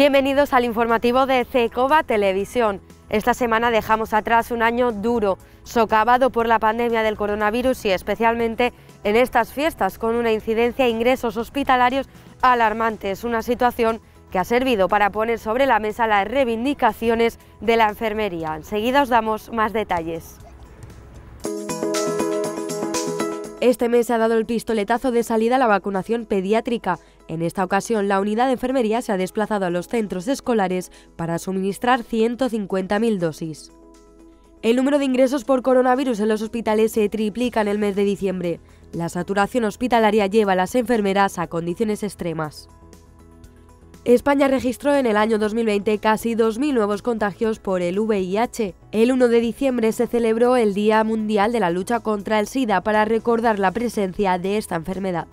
Bienvenidos al informativo de CeCova Televisión. Esta semana dejamos atrás un año duro, socavado por la pandemia del coronavirus y especialmente en estas fiestas, con una incidencia e ingresos hospitalarios alarmantes, una situación que ha servido para poner sobre la mesa las reivindicaciones de la enfermería. Enseguida os damos más detalles. Este mes se ha dado el pistoletazo de salida a la vacunación pediátrica en esta ocasión, la unidad de enfermería se ha desplazado a los centros escolares para suministrar 150.000 dosis. El número de ingresos por coronavirus en los hospitales se triplica en el mes de diciembre. La saturación hospitalaria lleva a las enfermeras a condiciones extremas. España registró en el año 2020 casi 2.000 nuevos contagios por el VIH. El 1 de diciembre se celebró el Día Mundial de la Lucha contra el SIDA para recordar la presencia de esta enfermedad.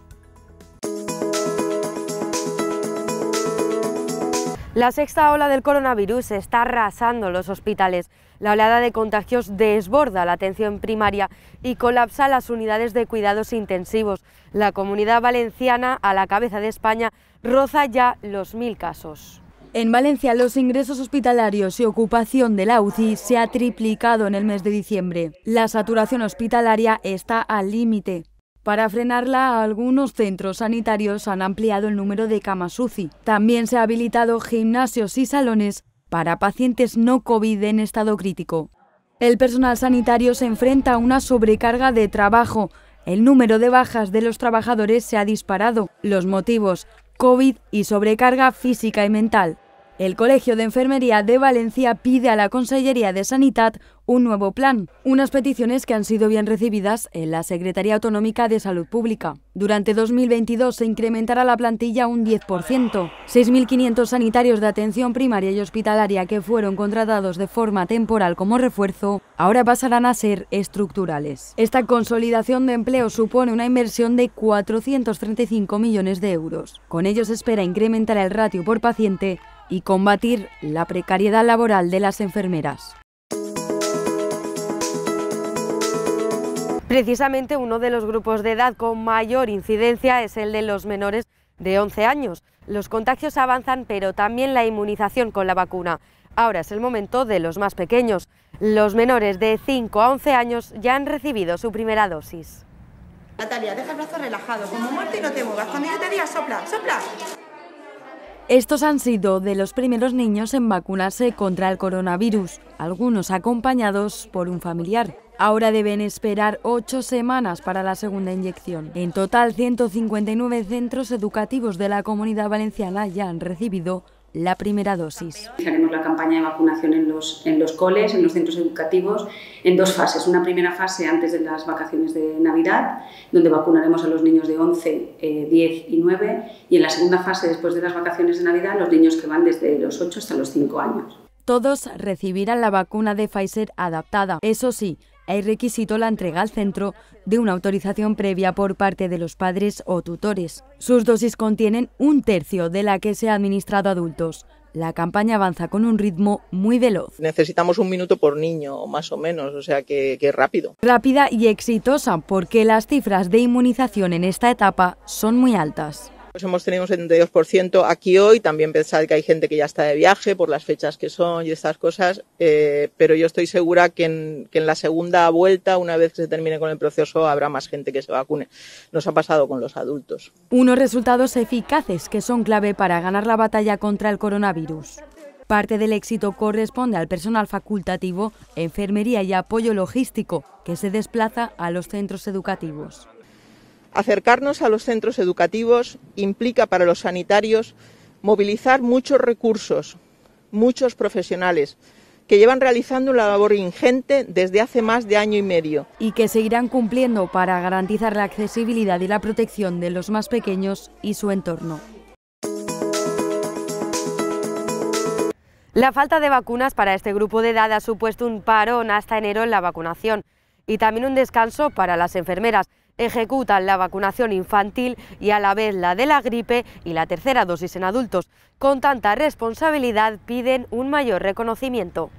La sexta ola del coronavirus está arrasando los hospitales. La oleada de contagios desborda la atención primaria y colapsa las unidades de cuidados intensivos. La comunidad valenciana, a la cabeza de España, roza ya los mil casos. En Valencia, los ingresos hospitalarios y ocupación de la UCI se ha triplicado en el mes de diciembre. La saturación hospitalaria está al límite. Para frenarla, algunos centros sanitarios han ampliado el número de camas UCI. También se ha habilitado gimnasios y salones para pacientes no COVID en estado crítico. El personal sanitario se enfrenta a una sobrecarga de trabajo. El número de bajas de los trabajadores se ha disparado. Los motivos, COVID y sobrecarga física y mental. El Colegio de Enfermería de Valencia pide a la Consellería de Sanidad un nuevo plan, unas peticiones que han sido bien recibidas en la Secretaría Autonómica de Salud Pública. Durante 2022 se incrementará la plantilla un 10%. 6.500 sanitarios de atención primaria y hospitalaria que fueron contratados de forma temporal como refuerzo, ahora pasarán a ser estructurales. Esta consolidación de empleo supone una inversión de 435 millones de euros. Con ello se espera incrementar el ratio por paciente y combatir la precariedad laboral de las enfermeras. Precisamente uno de los grupos de edad con mayor incidencia es el de los menores de 11 años. Los contagios avanzan, pero también la inmunización con la vacuna. Ahora es el momento de los más pequeños. Los menores de 5 a 11 años ya han recibido su primera dosis. Natalia, deja el brazo relajado, como muerto y no te muevas. Cuando sopla, sopla. Estos han sido de los primeros niños en vacunarse contra el coronavirus, algunos acompañados por un familiar. Ahora deben esperar ocho semanas para la segunda inyección. En total, 159 centros educativos de la comunidad valenciana ya han recibido la primera dosis. Haremos la campaña de vacunación en los, en los coles, en los centros educativos, en dos fases. Una primera fase antes de las vacaciones de Navidad, donde vacunaremos a los niños de 11, 10 eh, y 9. Y en la segunda fase, después de las vacaciones de Navidad, los niños que van desde los 8 hasta los 5 años. Todos recibirán la vacuna de Pfizer adaptada. Eso sí, hay requisito la entrega al centro de una autorización previa por parte de los padres o tutores. Sus dosis contienen un tercio de la que se ha administrado a adultos. La campaña avanza con un ritmo muy veloz. Necesitamos un minuto por niño, más o menos, o sea que, que rápido. Rápida y exitosa, porque las cifras de inmunización en esta etapa son muy altas. Pues hemos tenido un 72% aquí hoy. También pensad que hay gente que ya está de viaje por las fechas que son y estas cosas, eh, pero yo estoy segura que en, que en la segunda vuelta, una vez que se termine con el proceso, habrá más gente que se vacune. Nos ha pasado con los adultos. Unos resultados eficaces que son clave para ganar la batalla contra el coronavirus. Parte del éxito corresponde al personal facultativo, enfermería y apoyo logístico que se desplaza a los centros educativos. Acercarnos a los centros educativos implica para los sanitarios movilizar muchos recursos, muchos profesionales que llevan realizando una labor ingente desde hace más de año y medio. Y que seguirán cumpliendo para garantizar la accesibilidad y la protección de los más pequeños y su entorno. La falta de vacunas para este grupo de edad ha supuesto un parón hasta enero en la vacunación y también un descanso para las enfermeras ejecutan la vacunación infantil y a la vez la de la gripe y la tercera dosis en adultos. Con tanta responsabilidad piden un mayor reconocimiento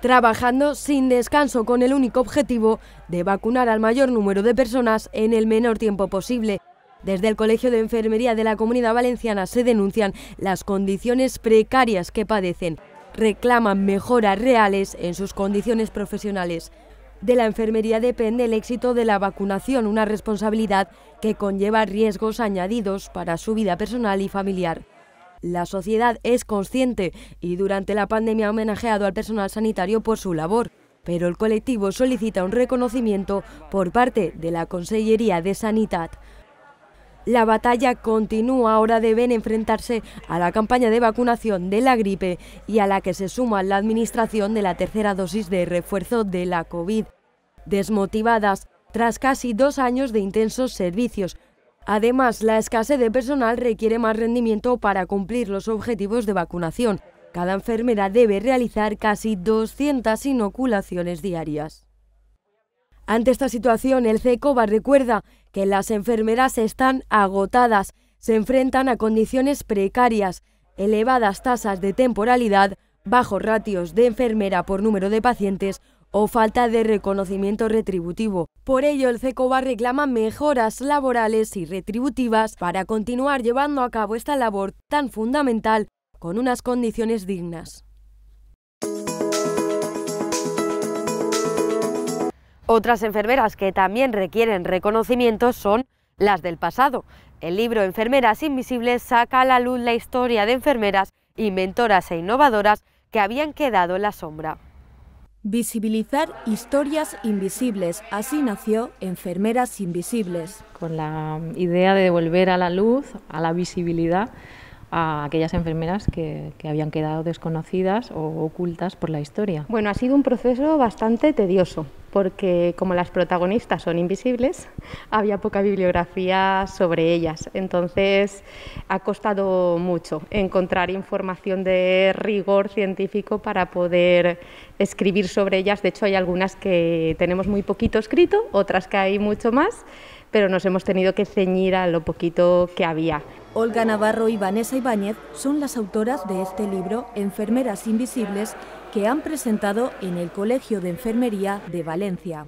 trabajando sin descanso con el único objetivo de vacunar al mayor número de personas en el menor tiempo posible. Desde el Colegio de Enfermería de la Comunidad Valenciana se denuncian las condiciones precarias que padecen. Reclaman mejoras reales en sus condiciones profesionales de la enfermería depende el éxito de la vacunación, una responsabilidad que conlleva riesgos añadidos para su vida personal y familiar. La sociedad es consciente y durante la pandemia ha homenajeado al personal sanitario por su labor, pero el colectivo solicita un reconocimiento por parte de la Consellería de Sanidad. La batalla continúa, ahora deben enfrentarse a la campaña de vacunación de la gripe y a la que se suma la administración de la tercera dosis de refuerzo de la COVID. Desmotivadas, tras casi dos años de intensos servicios, Además, la escasez de personal requiere más rendimiento para cumplir los objetivos de vacunación. Cada enfermera debe realizar casi 200 inoculaciones diarias. Ante esta situación, el CECOBA recuerda que las enfermeras están agotadas, se enfrentan a condiciones precarias, elevadas tasas de temporalidad, bajos ratios de enfermera por número de pacientes o falta de reconocimiento retributivo. Por ello, el CECOBA reclama mejoras laborales y retributivas para continuar llevando a cabo esta labor tan fundamental con unas condiciones dignas. Otras enfermeras que también requieren reconocimiento son las del pasado. El libro Enfermeras Invisibles saca a la luz la historia de enfermeras, inventoras e innovadoras que habían quedado en la sombra. Visibilizar historias invisibles. Así nació Enfermeras Invisibles. Con la idea de devolver a la luz, a la visibilidad, a aquellas enfermeras que, habían quedado desconocidas o ocultas por la historia. Bueno, ha sido un proceso bastante tedioso, porque como las protagonistas son invisibles, había poca bibliografía sobre ellas. Entonces, ha costado mucho encontrar información de rigor científico para poder escribir sobre ellas. De hecho, hay algunas que tenemos muy poquito escrito, otras que hay mucho más pero nos hemos tenido que ceñir a lo poquito que había. Olga Navarro y Vanessa Ibáñez son las autoras de este libro, Enfermeras Invisibles, que han presentado en el Colegio de Enfermería de Valencia.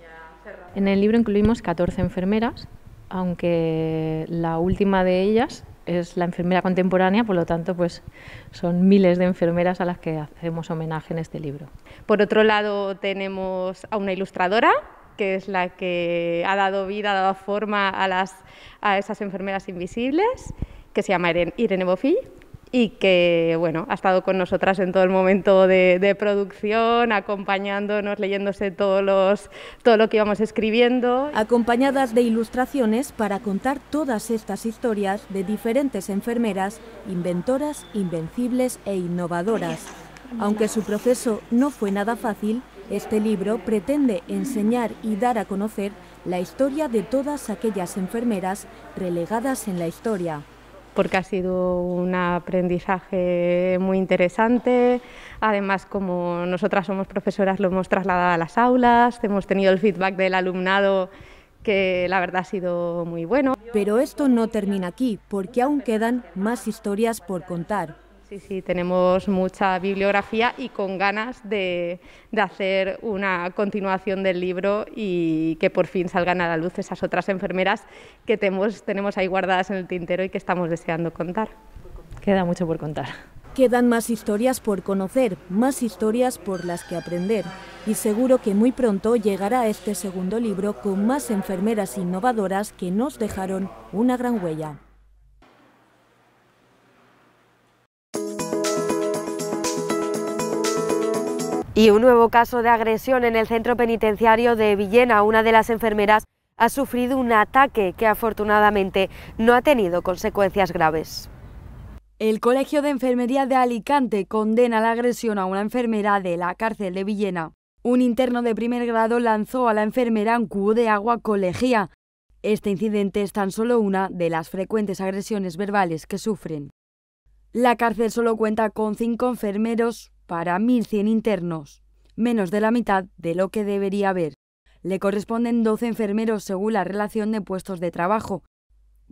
En el libro incluimos 14 enfermeras, aunque la última de ellas es la enfermera contemporánea, por lo tanto, pues son miles de enfermeras a las que hacemos homenaje en este libro. Por otro lado, tenemos a una ilustradora, que es la que ha dado vida, ha dado forma a, las, a esas enfermeras invisibles, que se llama Irene bofi y que bueno, ha estado con nosotras en todo el momento de, producción, acompañándonos, leyéndose todos todo lo que íbamos escribiendo. Acompañadas de ilustraciones para contar todas estas historias de diferentes enfermeras, inventoras, invencibles e innovadoras. Aunque su proceso no fue nada fácil, este libro pretende enseñar y dar a conocer la historia de todas aquellas enfermeras relegadas en la historia. Porque ha sido un aprendizaje muy interesante. Además, como nosotras somos profesoras, lo hemos trasladado a las aulas, hemos tenido el feedback del alumnado que la verdad ha sido muy bueno. Pero esto no termina aquí, porque aún quedan más historias por contar. Sí, sí, tenemos mucha bibliografía y con ganas de, hacer una continuación del libro y que por fin salgan a la luz esas otras enfermeras que tenemos, tenemos ahí guardadas en el tintero y que estamos deseando contar. Queda mucho por contar. Quedan más historias por conocer, más historias por las que aprender. Y seguro que muy pronto llegará este segundo libro con más enfermeras innovadoras que nos dejaron una gran huella. Y un nuevo caso de agresión en el centro penitenciario de Villena. Una de las enfermeras ha sufrido un ataque que afortunadamente no ha tenido consecuencias graves. El Colegio de Enfermería de Alicante condena la agresión a una enfermera de la cárcel de Villena. Un interno de primer grado lanzó a la enfermera un cubo de agua colegía. Este incidente es tan solo una de las frecuentes agresiones verbales que sufren. La cárcel solo cuenta con cinco enfermeros, para 1.100 internos, menos de la mitad de lo que debería haber. Le corresponden 12 enfermeros según la relación de puestos de trabajo.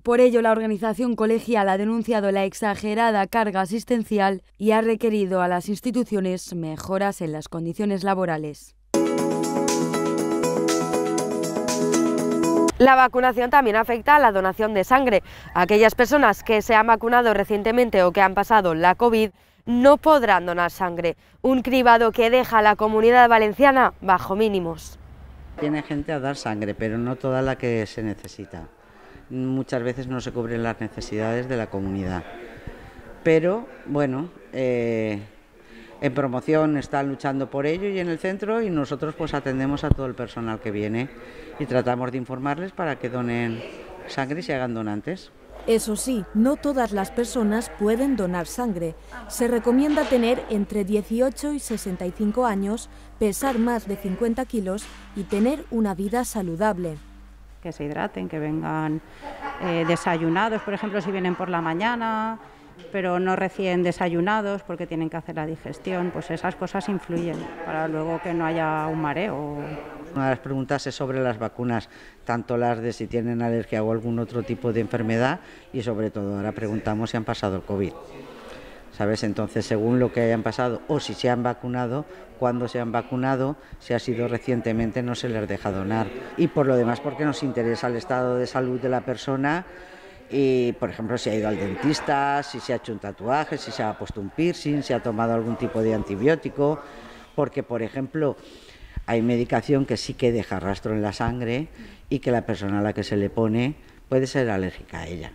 Por ello, la organización colegial ha denunciado la exagerada carga asistencial y ha requerido a las instituciones mejoras en las condiciones laborales. La vacunación también afecta a la donación de sangre. Aquellas personas que se han vacunado recientemente o que han pasado la COVID no podrán donar sangre. Un cribado que deja a la comunidad valenciana bajo mínimos. Tiene gente a dar sangre, pero no toda la que se necesita. Muchas veces no se cubren las necesidades de la comunidad. Pero, bueno, eh, en promoción están luchando por ello y en el centro y nosotros pues atendemos a todo el personal que viene y tratamos de informarles para que donen sangre y se hagan donantes. Eso sí, no todas las personas pueden donar sangre. Se recomienda tener entre 18 y 65 años, pesar más de 50 kilos y tener una vida saludable. Que se hidraten, que vengan eh, desayunados, por ejemplo, si vienen por la mañana, pero no recién desayunados porque tienen que hacer la digestión, pues esas cosas influyen para luego que no haya un mareo. Una de las preguntas es sobre las vacunas, tanto las de si tienen alergia o algún otro tipo de enfermedad y sobre todo ahora preguntamos si han pasado el COVID. ¿Sabes? Entonces, según lo que hayan pasado o si se han vacunado, cuando se han vacunado, si ha sido recientemente, no se les deja donar. Y por lo demás, porque nos interesa el estado de salud de la persona y por ejemplo si ha ido al dentista, si se ha hecho un tatuaje, si se ha puesto un piercing, si ha tomado algún tipo de antibiótico, porque por ejemplo hay medicación que sí que deja rastro en la sangre y que la persona a la que se le pone puede ser alérgica a ella.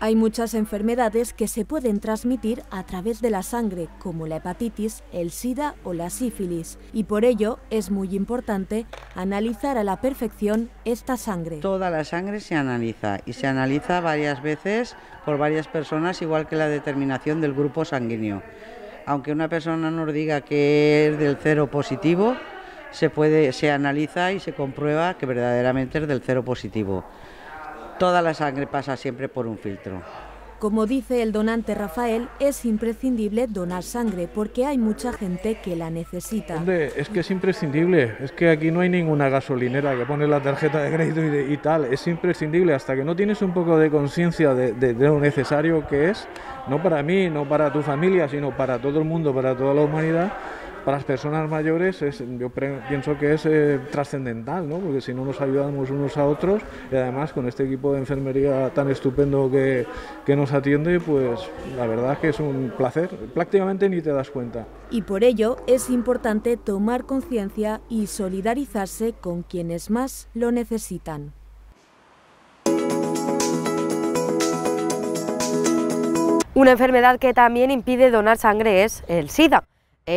Hay muchas enfermedades que se pueden transmitir a través de la sangre, como la hepatitis, el SIDA o la sífilis, y por ello es muy importante analizar a la perfección esta sangre. Toda la sangre se analiza y se analiza varias veces por varias personas, igual que la determinación del grupo sanguíneo. Aunque una persona nos diga que es del cero positivo, se, puede, se analiza y se comprueba que verdaderamente es del cero positivo. Toda la sangre pasa siempre por un filtro. Como dice el donante Rafael, es imprescindible donar sangre porque hay mucha gente que la necesita. Hombre, es que es imprescindible, es que aquí no hay ninguna gasolinera que pone la tarjeta de crédito y, tal, es imprescindible, hasta que no tienes un poco de conciencia de, lo necesario que es, no para mí, no para tu familia, sino para todo el mundo, para toda la humanidad, para las personas mayores yo pienso que es eh, trascendental, porque si no nos ayudamos unos a otros y además con este equipo de enfermería tan estupendo que, que nos atiende, pues la verdad es que es un placer, prácticamente ni te das cuenta. Y por ello es importante tomar conciencia y solidarizarse con quienes más lo necesitan. Una enfermedad que también impide donar sangre es el SIDA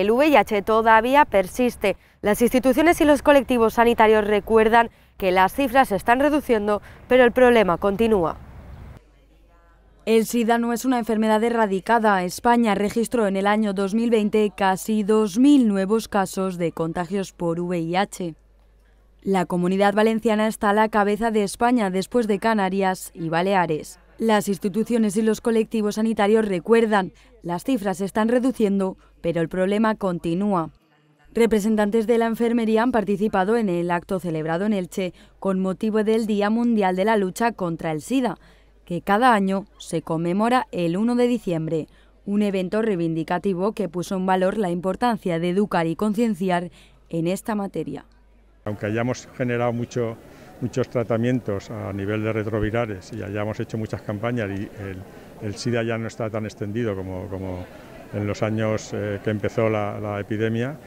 el VIH todavía persiste. Las instituciones y los colectivos sanitarios recuerdan que las cifras se están reduciendo, pero el problema continúa. El SIDA no es una enfermedad erradicada. España registró en el año 2020 casi 2.000 nuevos casos de contagios por VIH. La comunidad valenciana está a la cabeza de España después de Canarias y Baleares. Las instituciones y los colectivos sanitarios recuerdan, las cifras se están reduciendo, pero el problema continúa. Representantes de la enfermería han participado en el acto celebrado en Elche con motivo del Día Mundial de la Lucha contra el SIDA, que cada año se conmemora el 1 de diciembre, un evento reivindicativo que puso en valor la importancia de educar y concienciar en esta materia. Aunque hayamos generado mucho muchos tratamientos a nivel de retrovirales y hayamos hecho muchas campañas y el, SIDA ya no está tan extendido como, en los años eh, que empezó la epidemia,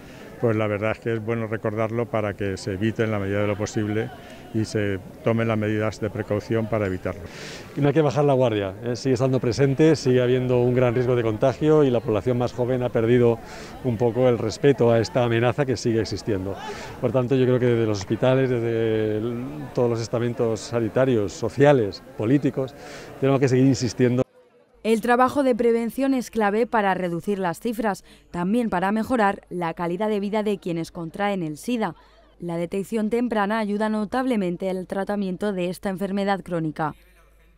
pues la verdad es que es bueno recordarlo para que se evite en la medida de lo posible y se tomen las medidas de precaución para evitarlo. Y no hay que bajar la guardia, ¿eh? sigue estando presente, sigue habiendo un gran riesgo de contagio y la población más joven ha perdido un poco el respeto a esta amenaza que sigue existiendo. Por tanto, yo creo que desde los hospitales, desde todos los estamentos sanitarios, sociales, políticos, tenemos que seguir insistiendo. El trabajo de prevención es clave para reducir las cifras, también para mejorar la calidad de vida de quienes contraen el SIDA. La detección temprana ayuda notablemente al tratamiento de esta enfermedad crónica.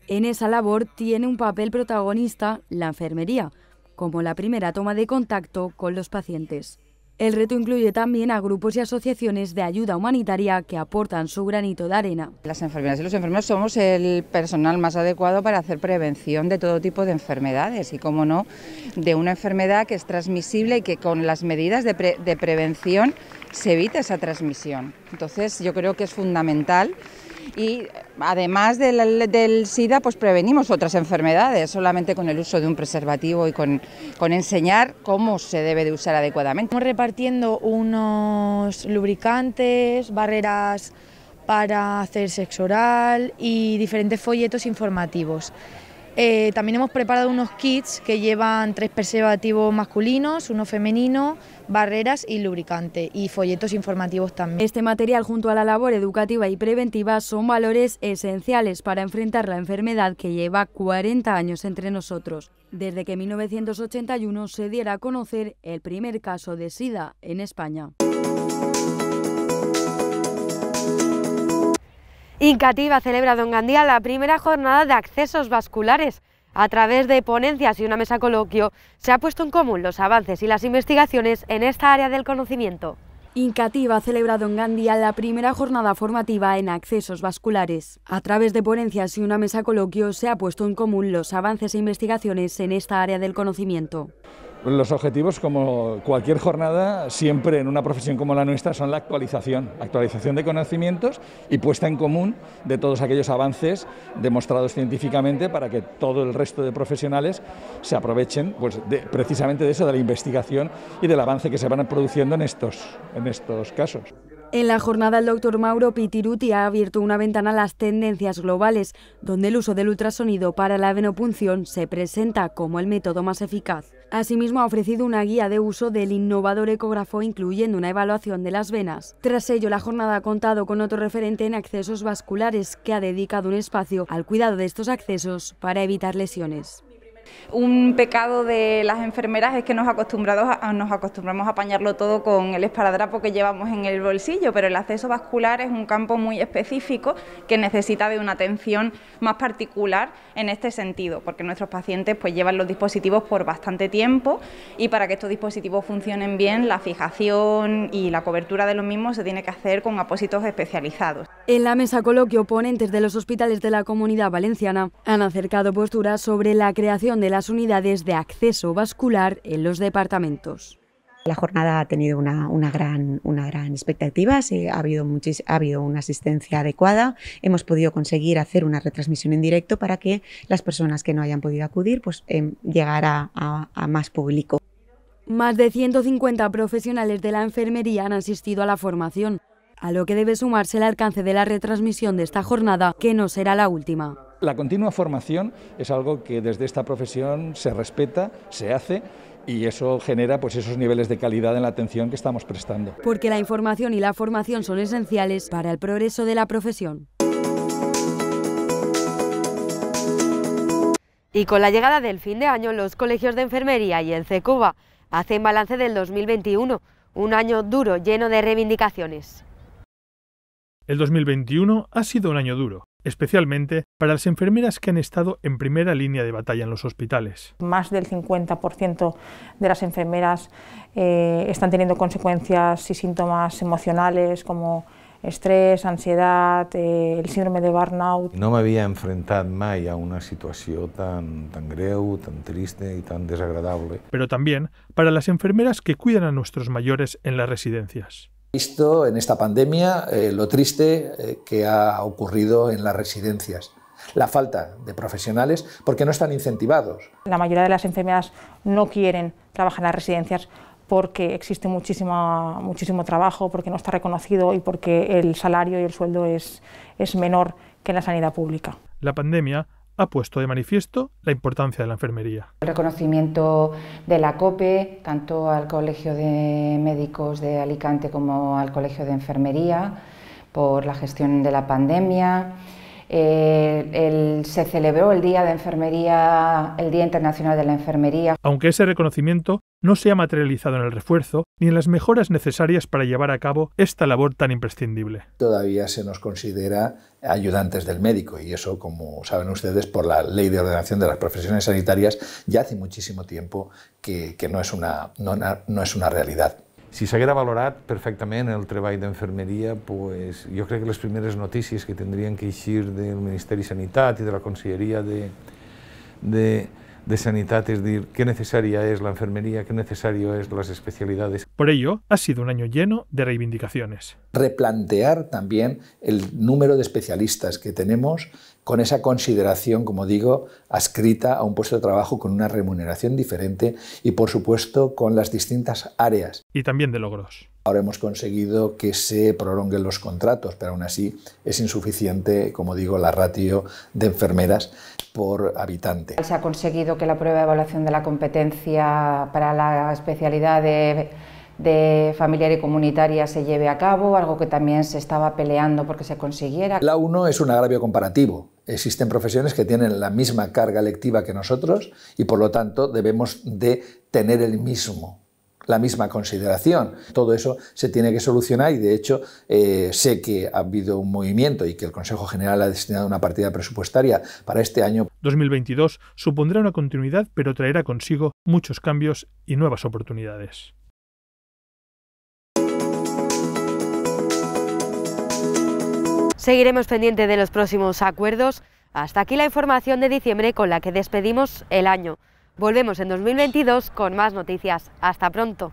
En esa labor tiene un papel protagonista la enfermería, como la primera toma de contacto con los pacientes. El reto incluye también a grupos y asociaciones de ayuda humanitaria que aportan su granito de arena. Las enfermeras y los enfermeros somos el personal más adecuado para hacer prevención de todo tipo de enfermedades y, como no, de una enfermedad que es transmisible y que con las medidas de, de prevención se evita esa transmisión. Entonces, yo creo que es fundamental y además del, SIDA pues prevenimos otras enfermedades solamente con el uso de un preservativo y con, con enseñar cómo se debe de usar adecuadamente. Estamos repartiendo unos lubricantes, barreras para hacer sexo oral y diferentes folletos informativos. Eh, también hemos preparado unos kits que llevan tres preservativos masculinos, uno femenino, barreras y lubricante, y folletos informativos también. Este material junto a la labor educativa y preventiva son valores esenciales para enfrentar la enfermedad que lleva 40 años entre nosotros, desde que en 1981 se diera a conocer el primer caso de SIDA en España. Incativa celebra en Gandía la primera jornada de accesos vasculares. A través de ponencias y una mesa coloquio, se ha puesto en común los avances y las investigaciones en esta área del conocimiento. Incativa celebra en Gandía la primera jornada formativa en accesos vasculares. A través de ponencias y una mesa coloquio se ha puesto en común los avances e investigaciones en esta área del conocimiento. Los objetivos, como cualquier jornada, siempre en una profesión como la nuestra, son la actualización, actualización de conocimientos y puesta en común de todos aquellos avances demostrados científicamente para que todo el resto de profesionales se aprovechen pues, precisamente de eso, de la investigación y del avance que se van produciendo en estos, en estos casos. En la jornada, el doctor Mauro Pitiruti ha abierto una ventana a las tendencias globales, donde el uso del ultrasonido para la venopunción se presenta como el método más eficaz. Asimismo, ha ofrecido una guía de uso del innovador ecógrafo, incluyendo una evaluación de las venas. Tras ello, la jornada ha contado con otro referente en accesos vasculares, que ha dedicado un espacio al cuidado de estos accesos para evitar lesiones. Un pecado de las enfermeras es que nos, acostumbramos a apañarlo todo con el esparadrapo que llevamos en el bolsillo, pero el acceso vascular es un campo muy específico que necesita de una atención más particular en este sentido, porque nuestros pacientes pues llevan los dispositivos por bastante tiempo y para que estos dispositivos funcionen bien, la fijación y la cobertura de los mismos se tiene que hacer con apósitos especializados. En la mesa coloquio, ponentes de los hospitales de la comunidad valenciana han acercado posturas sobre la creación de las unidades de acceso vascular en los departamentos. La jornada ha tenido una, gran, expectativa, ha, habido una asistencia adecuada, hemos podido conseguir hacer una retransmisión en directo para que las personas que no hayan podido acudir pues, em, a más público. Más de 150 profesionales de la enfermería han asistido a la formación, a lo que debe sumarse el alcance de la retransmisión de esta jornada, que no será la última. La continua formación es algo que desde esta profesión se respeta, se hace y eso genera pues esos niveles de calidad en la atención que estamos prestando. Porque la información y la formación son esenciales para el progreso de la profesión. Y con la llegada del fin de año, los colegios de enfermería y el CECUBA hacen balance del 2021, un año duro lleno de reivindicaciones. El 2021 ha sido un año duro, especialmente para las enfermeras que han estado en primera línea de batalla en los hospitales. Más del 50% de las enfermeras eh, están teniendo consecuencias y síntomas emocionales como estrés, ansiedad, eh, el síndrome de burnout... No me había enfrentado mai a una situación tan, tan greu, tan triste y tan desagradable. Pero también para las enfermeras que cuidan a nuestros mayores en las residencias visto en esta pandemia eh, lo triste eh, que ha ocurrido en las residencias la falta de profesionales porque no están incentivados. La mayoría de las enfermeras no quieren trabajar en las residencias porque existe muchísimo, trabajo, porque no está reconocido y porque el salario y el sueldo es, es menor que en la sanidad pública. La pandemia ha puesto de manifiesto la importancia de la enfermería. El reconocimiento de la COPE, tanto al Colegio de Médicos de Alicante como al Colegio de Enfermería, por la gestión de la pandemia, eh, se celebró el Día de Enfermería, el Día Internacional de la Enfermería. Aunque ese reconocimiento no se ha materializado en el refuerzo ni en las mejoras necesarias para llevar a cabo esta labor tan imprescindible. Todavía se nos considera ayudantes del médico y eso, como saben ustedes, por la ley de ordenación de las profesiones sanitarias ya hace muchísimo tiempo que, no, es una, no es una realidad. Si s'haguera valorat perfectament el treball d'infermeria, pues, jo crec que les primeres notícies que tindrien que eixir del Ministeri de Sanitat i de la Conselleria de, de, de sanidad, es decir, qué necesaria es la enfermería, qué necesario es las especialidades. Por ello, ha sido un año lleno de reivindicaciones. Replantear también el número de especialistas que tenemos con esa consideración, como digo, adscrita a un puesto de trabajo con una remuneración diferente y, por supuesto, con las distintas áreas. Y también de logros. Ahora hemos conseguido que se prolonguen los contratos, pero aún así es insuficiente, como digo, la ratio de enfermeras por habitante. Se ha conseguido que la prueba de evaluación de la competencia para la especialidad de familiar y comunitaria se lleve a cabo, algo que también se estaba peleando porque se consiguiera. La 1 es un agravio comparativo. Existen profesiones que tienen la misma carga lectiva que nosotros y por lo tanto debemos de tener el mismo la misma consideración. Todo eso se tiene que solucionar y de hecho eh, sé que ha habido un movimiento y que el Consejo General ha destinado una partida presupuestaria para este año. 2022 supondrá una continuidad pero traerá consigo muchos cambios y nuevas oportunidades. Seguiremos pendiente de los próximos acuerdos. Hasta aquí la información de diciembre con la que despedimos el año. Volvemos en 2022 con más noticias. Hasta pronto.